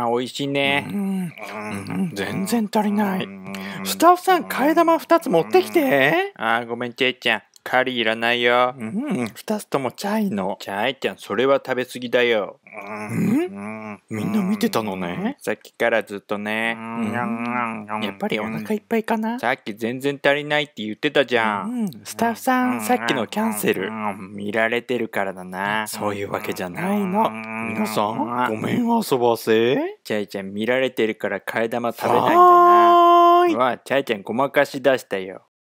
あ、美味しいね。うん、うん、全然足りない。スタッフさん、替え玉2つ持ってきて。あ、ごめん、ちえちゃん。カリいらないよ。うん、二つともチャイの。チャイちゃん、それは食べ過ぎだよ。うん、みんな見てたのね。さっきからずっとね。やっぱりお腹いっぱいかな。さっき全然足りないって言ってたじゃん。スタッフさん、さっきのキャンセル。見られてるからだな。そういうわけじゃないの。皆さん、ごめん遊ばせ。チャイちゃん見られてるから替え玉食べないんだな。わチャイちゃんごまかし出したよ。